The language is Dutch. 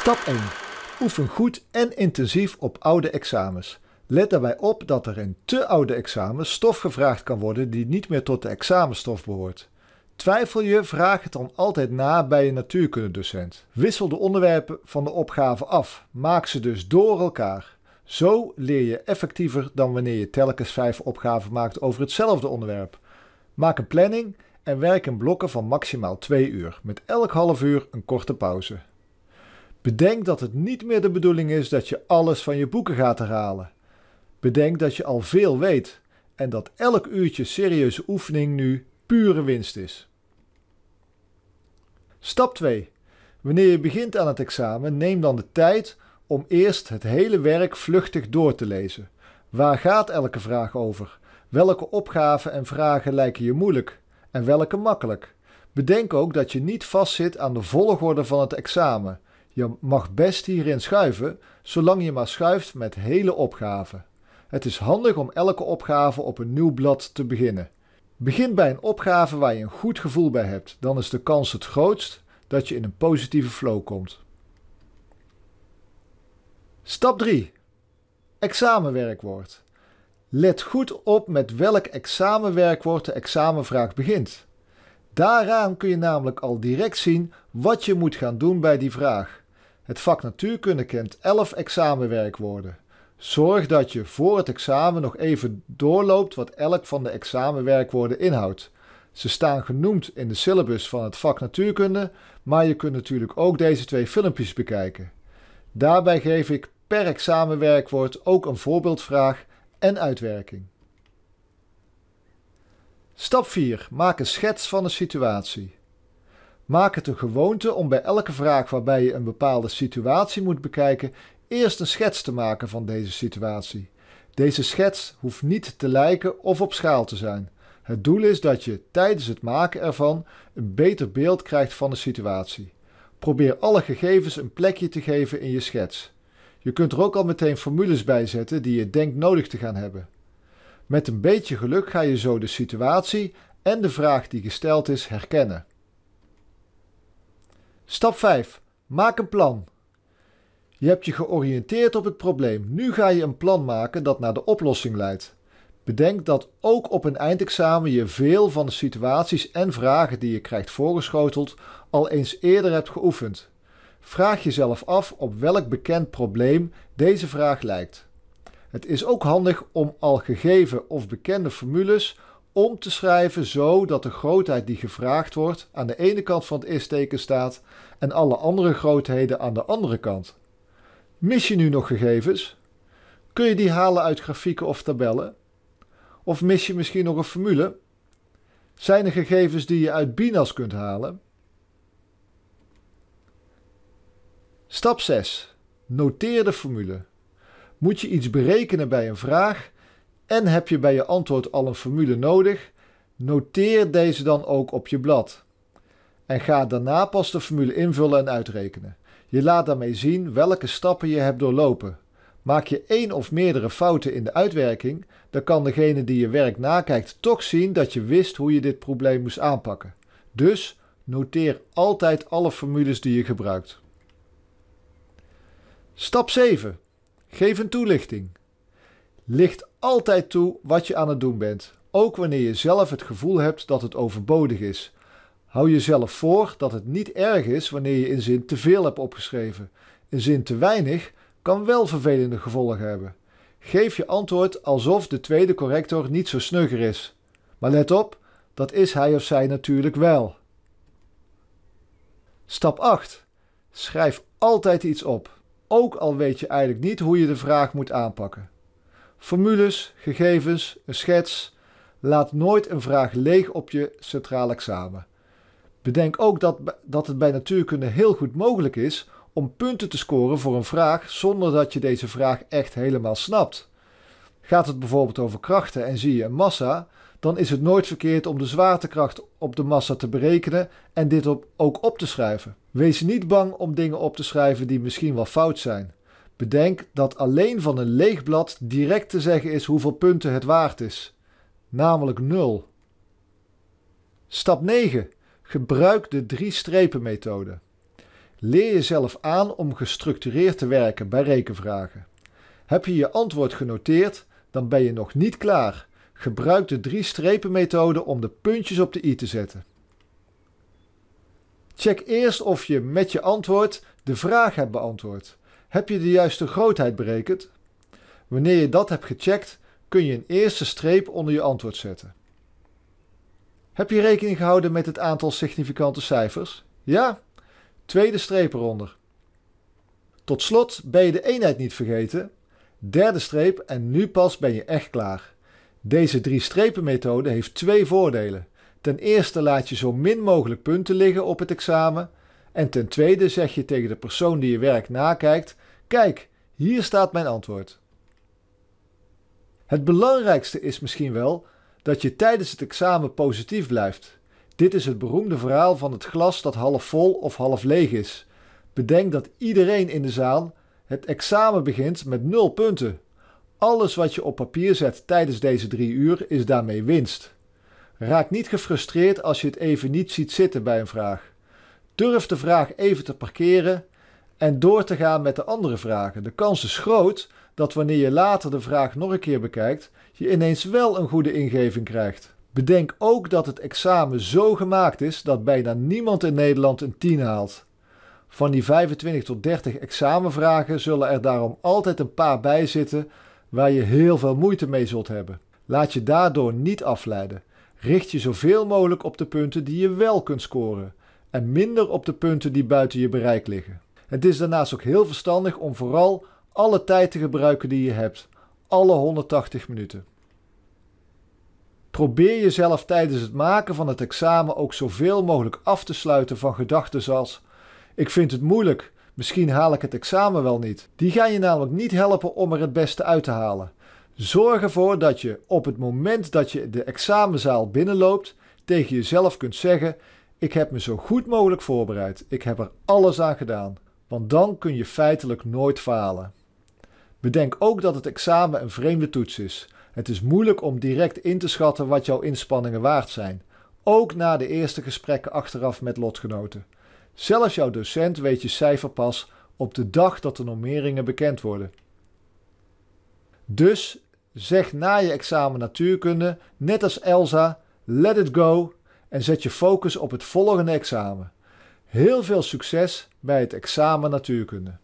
Stap 1. Oefen goed en intensief op oude examens. Let daarbij op dat er in te oude examens stof gevraagd kan worden die niet meer tot de examenstof behoort. Twijfel je, vraag het dan altijd na bij je natuurkundedocent. Wissel de onderwerpen van de opgave af. Maak ze dus door elkaar. Zo leer je effectiever dan wanneer je telkens vijf opgaven maakt over hetzelfde onderwerp. Maak een planning en werk in blokken van maximaal twee uur, met elk half uur een korte pauze. Bedenk dat het niet meer de bedoeling is dat je alles van je boeken gaat herhalen. Bedenk dat je al veel weet en dat elk uurtje serieuze oefening nu pure winst is. Stap 2. Wanneer je begint aan het examen, neem dan de tijd om eerst het hele werk vluchtig door te lezen. Waar gaat elke vraag over? Welke opgaven en vragen lijken je moeilijk en welke makkelijk? Bedenk ook dat je niet vastzit aan de volgorde van het examen je mag best hierin schuiven, zolang je maar schuift met hele opgaven. Het is handig om elke opgave op een nieuw blad te beginnen. Begin bij een opgave waar je een goed gevoel bij hebt, dan is de kans het grootst dat je in een positieve flow komt. Stap 3. Examenwerkwoord. Let goed op met welk examenwerkwoord de examenvraag begint. Daaraan kun je namelijk al direct zien wat je moet gaan doen bij die vraag. Het vak natuurkunde kent 11 examenwerkwoorden. Zorg dat je voor het examen nog even doorloopt wat elk van de examenwerkwoorden inhoudt. Ze staan genoemd in de syllabus van het vak natuurkunde, maar je kunt natuurlijk ook deze twee filmpjes bekijken. Daarbij geef ik per examenwerkwoord ook een voorbeeldvraag en uitwerking. Stap 4. Maak een schets van de situatie. Maak het een gewoonte om bij elke vraag waarbij je een bepaalde situatie moet bekijken, eerst een schets te maken van deze situatie. Deze schets hoeft niet te lijken of op schaal te zijn. Het doel is dat je tijdens het maken ervan een beter beeld krijgt van de situatie. Probeer alle gegevens een plekje te geven in je schets. Je kunt er ook al meteen formules bij zetten die je denkt nodig te gaan hebben. Met een beetje geluk ga je zo de situatie en de vraag die gesteld is herkennen. Stap 5. Maak een plan. Je hebt je georiënteerd op het probleem. Nu ga je een plan maken dat naar de oplossing leidt. Bedenk dat ook op een eindexamen je veel van de situaties en vragen die je krijgt voorgeschoteld al eens eerder hebt geoefend. Vraag jezelf af op welk bekend probleem deze vraag lijkt. Het is ook handig om al gegeven of bekende formules om te schrijven zo dat de grootheid die gevraagd wordt aan de ene kant van het is-teken staat en alle andere grootheden aan de andere kant. Mis je nu nog gegevens? Kun je die halen uit grafieken of tabellen? Of mis je misschien nog een formule? Zijn er gegevens die je uit Binas kunt halen? Stap 6. Noteer de formule. Moet je iets berekenen bij een vraag, en heb je bij je antwoord al een formule nodig, noteer deze dan ook op je blad. En ga daarna pas de formule invullen en uitrekenen. Je laat daarmee zien welke stappen je hebt doorlopen. Maak je één of meerdere fouten in de uitwerking, dan kan degene die je werk nakijkt toch zien dat je wist hoe je dit probleem moest aanpakken. Dus noteer altijd alle formules die je gebruikt. Stap 7. Geef een toelichting. Licht altijd toe wat je aan het doen bent, ook wanneer je zelf het gevoel hebt dat het overbodig is. Hou jezelf voor dat het niet erg is wanneer je een zin te veel hebt opgeschreven. Een zin te weinig kan wel vervelende gevolgen hebben. Geef je antwoord alsof de tweede corrector niet zo snugger is. Maar let op, dat is hij of zij natuurlijk wel. Stap 8. Schrijf altijd iets op, ook al weet je eigenlijk niet hoe je de vraag moet aanpakken. Formules, gegevens, een schets. Laat nooit een vraag leeg op je centraal examen. Bedenk ook dat, dat het bij natuurkunde heel goed mogelijk is om punten te scoren voor een vraag zonder dat je deze vraag echt helemaal snapt. Gaat het bijvoorbeeld over krachten en zie je een massa, dan is het nooit verkeerd om de zwaartekracht op de massa te berekenen en dit op, ook op te schrijven. Wees niet bang om dingen op te schrijven die misschien wel fout zijn. Bedenk dat alleen van een leeg blad direct te zeggen is hoeveel punten het waard is, namelijk 0. Stap 9. Gebruik de drie strepen methode. Leer jezelf aan om gestructureerd te werken bij rekenvragen. Heb je je antwoord genoteerd, dan ben je nog niet klaar. Gebruik de drie strepen methode om de puntjes op de i te zetten. Check eerst of je met je antwoord de vraag hebt beantwoord. Heb je de juiste grootheid berekend? Wanneer je dat hebt gecheckt, kun je een eerste streep onder je antwoord zetten. Heb je rekening gehouden met het aantal significante cijfers? Ja? Tweede streep eronder. Tot slot ben je de eenheid niet vergeten. Derde streep en nu pas ben je echt klaar. Deze drie strepen methode heeft twee voordelen. Ten eerste laat je zo min mogelijk punten liggen op het examen en ten tweede zeg je tegen de persoon die je werk nakijkt: Kijk, hier staat mijn antwoord. Het belangrijkste is misschien wel dat je tijdens het examen positief blijft. Dit is het beroemde verhaal van het glas dat half vol of half leeg is. Bedenk dat iedereen in de zaal het examen begint met nul punten. Alles wat je op papier zet tijdens deze drie uur is daarmee winst. Raak niet gefrustreerd als je het even niet ziet zitten bij een vraag. Durf de vraag even te parkeren en door te gaan met de andere vragen. De kans is groot dat wanneer je later de vraag nog een keer bekijkt, je ineens wel een goede ingeving krijgt. Bedenk ook dat het examen zo gemaakt is dat bijna niemand in Nederland een 10 haalt. Van die 25 tot 30 examenvragen zullen er daarom altijd een paar bij zitten waar je heel veel moeite mee zult hebben. Laat je daardoor niet afleiden. Richt je zoveel mogelijk op de punten die je wel kunt scoren minder op de punten die buiten je bereik liggen. Het is daarnaast ook heel verstandig om vooral alle tijd te gebruiken die je hebt, alle 180 minuten. Probeer jezelf tijdens het maken van het examen ook zoveel mogelijk af te sluiten van gedachten zoals: Ik vind het moeilijk, misschien haal ik het examen wel niet. Die gaan je namelijk niet helpen om er het beste uit te halen. Zorg ervoor dat je op het moment dat je de examenzaal binnenloopt, tegen jezelf kunt zeggen: ik heb me zo goed mogelijk voorbereid. Ik heb er alles aan gedaan. Want dan kun je feitelijk nooit falen. Bedenk ook dat het examen een vreemde toets is. Het is moeilijk om direct in te schatten wat jouw inspanningen waard zijn. Ook na de eerste gesprekken achteraf met lotgenoten. Zelfs jouw docent weet je cijfer pas op de dag dat de normeringen bekend worden. Dus zeg na je examen natuurkunde, net als Elsa, let it go, en zet je focus op het volgende examen. Heel veel succes bij het examen natuurkunde.